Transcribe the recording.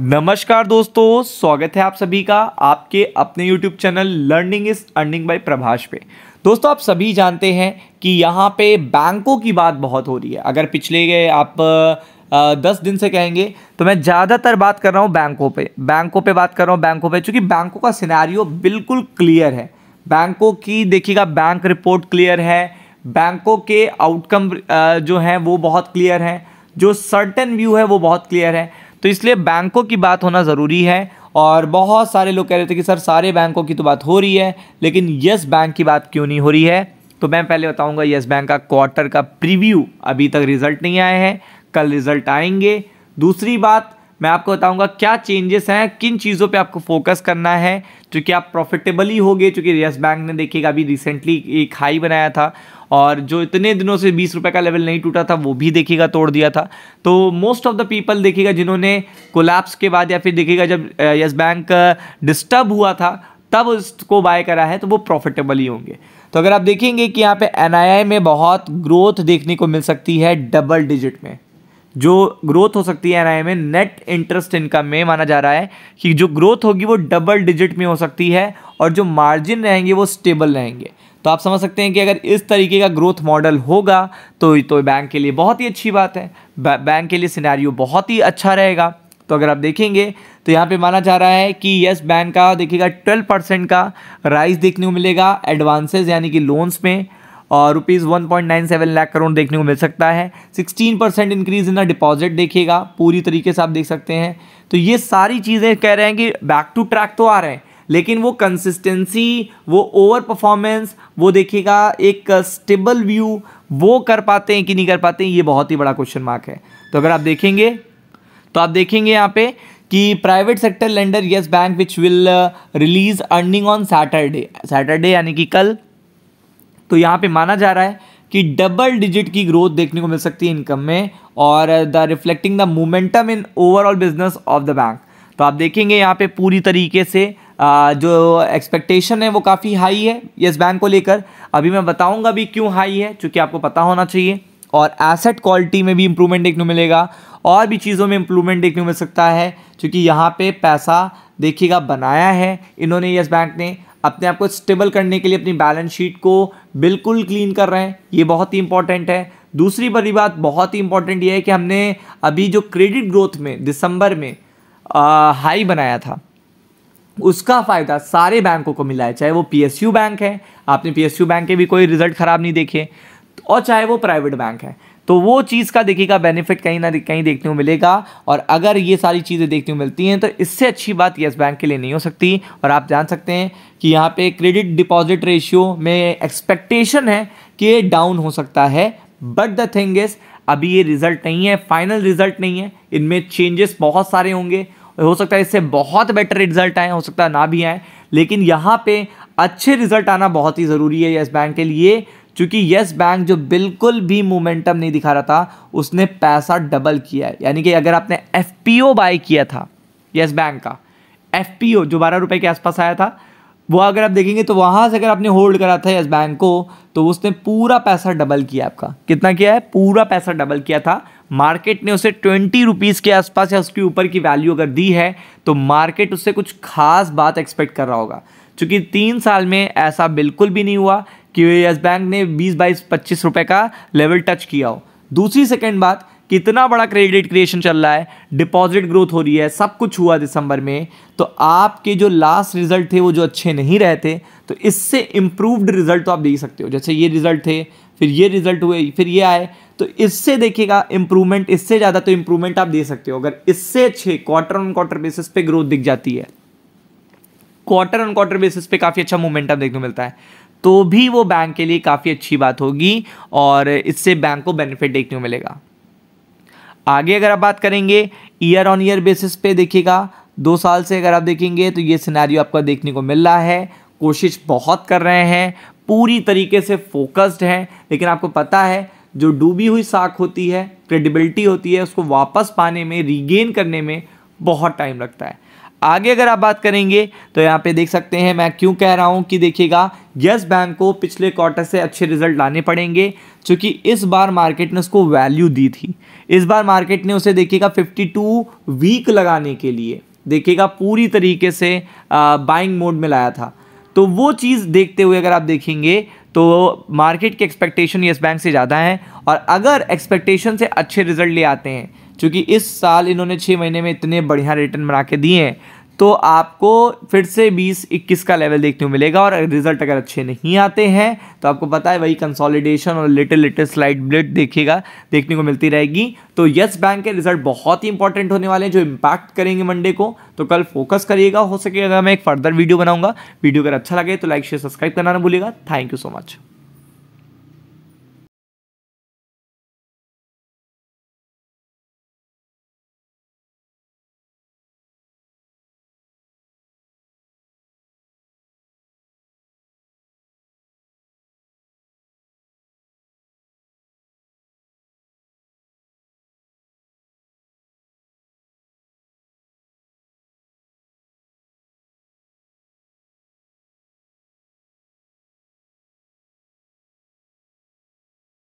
नमस्कार दोस्तों स्वागत है आप सभी का आपके अपने YouTube channel learning is earning by Prabhash पे दोस्तों आप सभी जानते हैं कि यहाँ पे बैंकों की बात बहुत हो रही है अगर पिछले गए आप आ, दस दिन से कहेंगे तो मैं ज़्यादातर बात कर रहा हूँ बैंकों पे बैंकों पे बात कर रहा हूँ बैंकों पे चूँकि बैंकों का सिनेरियो बिल्कुल क्लियर है बैंकों की देखिएगा बैंक रिपोर्ट क्लियर है बैंकों के आउटकम जो हैं वो बहुत क्लियर हैं जो सर्टन व्यू है वो बहुत क्लियर है तो इसलिए बैंकों की बात होना ज़रूरी है और बहुत सारे लोग कह रहे थे कि सर सारे बैंकों की तो बात हो रही है लेकिन यस बैंक की बात क्यों नहीं हो रही है तो मैं पहले बताऊंगा यस बैंक का क्वार्टर का प्रीव्यू अभी तक रिजल्ट नहीं आए हैं कल रिजल्ट आएंगे दूसरी बात मैं आपको बताऊंगा क्या चेंजेस हैं किन चीज़ों पे आपको फोकस करना है क्योंकि आप प्रॉफिटेबली हो गए चूँकि येस बैंक ने देखिएगा अभी रिसेंटली एक हाई बनाया था और जो इतने दिनों से बीस रुपये का लेवल नहीं टूटा था वो भी देखिएगा तोड़ दिया था तो मोस्ट ऑफ द पीपल देखिएगा जिन्होंने कोलैप्स के बाद या फिर देखिएगा जब येस बैंक डिस्टर्ब हुआ था तब उसको बाय करा है तो वो प्रॉफिटेबल ही होंगे तो अगर आप देखेंगे कि यहाँ पे एन में बहुत ग्रोथ देखने को मिल सकती है डबल डिजिट में जो ग्रोथ हो सकती है एनआईए में नेट इंटरेस्ट इनकम में माना जा रहा है कि जो ग्रोथ होगी वो डबल डिजिट में हो सकती है और जो मार्जिन रहेंगे वो स्टेबल रहेंगे तो आप समझ सकते हैं कि अगर इस तरीके का ग्रोथ मॉडल होगा तो तो बैंक के लिए बहुत ही अच्छी बात है बैंक के लिए सिनेरियो बहुत ही अच्छा रहेगा तो अगर आप देखेंगे तो यहाँ पे माना जा रहा है कि यस बैंक का देखिएगा 12 परसेंट का राइज देखने को मिलेगा एडवांसेस यानी कि लोन्स में और rupees one point nine seven lakh crore देखने को मिल सकता है sixteen percent increase in the deposit देखिएगा पूरी तरीके से आप देख सकते हैं तो ये सारी चीज़ें कह रहे हैं कि बैक टू ट्रैक तो आ रहे हैं लेकिन वो कंसिस्टेंसी वो ओवर परफॉर्मेंस वो देखिएगा एक स्टेबल व्यू वो कर पाते हैं कि नहीं कर पाते हैं ये बहुत ही बड़ा क्वेश्चन मार्क है तो अगर आप देखेंगे तो आप देखेंगे यहाँ पे कि private sector lender Yes Bank which will release earning on Saturday Saturday यानी कि कल तो यहाँ पे माना जा रहा है कि डबल डिजिट की ग्रोथ देखने को मिल सकती है इनकम में और the reflecting the momentum in overall business of the bank तो आप देखेंगे यहाँ पे पूरी तरीके से जो एक्सपेक्टेशन है वो काफ़ी हाई है येस बैंक को लेकर अभी मैं बताऊँगा भी क्यों हाई है चूँकि आपको पता होना चाहिए और एसेट क्वालिटी में भी इम्प्रूवमेंट देखने को मिलेगा और भी चीज़ों में इम्प्रूवमेंट देखने को मिल सकता है क्योंकि यहाँ पे पैसा देखिएगा बनाया है इन्होंने यस बैंक ने अपने आप को स्टेबल करने के लिए अपनी बैलेंस शीट को बिल्कुल क्लीन कर रहे हैं ये बहुत ही इंपॉर्टेंट है दूसरी बड़ी बात बहुत ही इंपॉर्टेंट ये है कि हमने अभी जो क्रेडिट ग्रोथ में दिसंबर में आ, हाई बनाया था उसका फ़ायदा सारे बैंकों को मिला है चाहे वो पीएसयू बैंक है आपने पीएसयू बैंक के भी कोई रिजल्ट ख़राब नहीं देखे और चाहे वो प्राइवेट बैंक है तो वो चीज़ का देखिएगा बेनिफिट कहीं ना कहीं देखने को मिलेगा और अगर ये सारी चीज़ें देखने को मिलती हैं तो इससे अच्छी बात येस बैंक के लिए नहीं हो सकती और आप जान सकते हैं कि यहाँ पे क्रेडिट डिपॉजिट रेशियो में एक्सपेक्टेशन है कि डाउन हो सकता है बट द थिंग इज़ अभी ये रिजल्ट नहीं है फाइनल रिजल्ट नहीं है इनमें चेंजेस बहुत सारे होंगे हो सकता है इससे बहुत बेटर रिजल्ट आए हो सकता है ना भी आए लेकिन यहाँ पे अच्छे रिजल्ट आना बहुत ही ज़रूरी है येस बैंक के लिए क्योंकि येस बैंक जो बिल्कुल भी मोमेंटम नहीं दिखा रहा था उसने पैसा डबल किया है यानी कि अगर आपने एफ पी ओ बाय किया था येस बैंक का एफ पी ओ जो बारह रुपये के आसपास आया था वो अगर आप देखेंगे तो वहाँ से अगर आपने होल्ड करा था येस बैंक को तो उसने पूरा पैसा डबल किया आपका कितना किया है पूरा पैसा डबल किया था मार्केट ने उसे ट्वेंटी रुपीज़ के आसपास या उसके ऊपर की वैल्यू अगर दी है तो मार्केट उससे कुछ खास बात एक्सपेक्ट कर रहा होगा क्योंकि तीन साल में ऐसा बिल्कुल भी नहीं हुआ कि यस बैंक ने 20 बाईस पच्चीस रुपये का लेवल टच किया हो दूसरी सेकेंड बात कितना बड़ा क्रेडिट क्रिएशन चल रहा है डिपॉजिट ग्रोथ हो रही है सब कुछ हुआ दिसंबर में तो आपके जो लास्ट रिजल्ट थे वो जो अच्छे नहीं रहे थे तो इससे इम्प्रूवड रिजल्ट तो आप देख सकते हो जैसे ये रिजल्ट थे फिर ये रिजल्ट हुए फिर ये आए तो इससे देखिएगा इम्प्रूवमेंट इससे ज़्यादा तो इम्प्रूवमेंट आप दे सकते हो अगर इससे अच्छे क्वार्टर ऑन क्वार्टर बेसिस पे ग्रोथ दिख जाती है क्वार्टर ऑन क्वार्टर बेसिस पे काफ़ी अच्छा मोमेंटम देखने को मिलता है तो भी वो बैंक के लिए काफ़ी अच्छी बात होगी और इससे बैंक को बेनिफिट देखने को मिलेगा आगे अगर आप बात करेंगे ईयर ऑन ईयर बेसिस पे देखिएगा दो साल से अगर आप देखेंगे तो ये सिनेरियो आपका देखने को मिल रहा है कोशिश बहुत कर रहे हैं पूरी तरीके से फोकस्ड हैं लेकिन आपको पता है जो डूबी हुई साख होती है क्रेडिबिलिटी होती है उसको वापस पाने में रीगेन करने में बहुत टाइम लगता है आगे अगर आप बात करेंगे तो यहाँ पे देख सकते हैं मैं क्यों कह रहा हूँ कि देखिएगा यस बैंक को पिछले क्वार्टर से अच्छे रिजल्ट लाने पड़ेंगे क्योंकि इस बार मार्केट ने उसको वैल्यू दी थी इस बार मार्केट ने उसे देखिएगा 52 वीक लगाने के लिए देखिएगा पूरी तरीके से बाइंग मोड में लाया था तो वो चीज़ देखते हुए अगर आप देखेंगे तो मार्केट की एक्सपेक्टेशन येस बैंक से ज़्यादा है और अगर एक्सपेक्टेशन से अच्छे रिजल्ट ले आते हैं क्योंकि इस साल इन्होंने छः महीने में इतने बढ़िया रिटर्न बना के दिए हैं तो आपको फिर से 20 21 का लेवल देखने को मिलेगा और रिजल्ट अगर अच्छे नहीं आते हैं तो आपको पता है वही कंसोलिडेशन और लिटिल लिटिल स्लाइड ब्लिट देखेगा देखने को मिलती रहेगी तो यस बैंक के रिजल्ट बहुत ही इंपॉर्टेंट होने वाले हैं जो इम्पैक्ट करेंगे मंडे को तो कल फोकस करिएगा हो सके अगर तो मैं एक फर्दर वीडियो बनाऊंगा वीडियो अगर अच्छा लगे तो लाइक शेयर सब्सक्राइब करना ना भूलेगा थैंक यू सो मच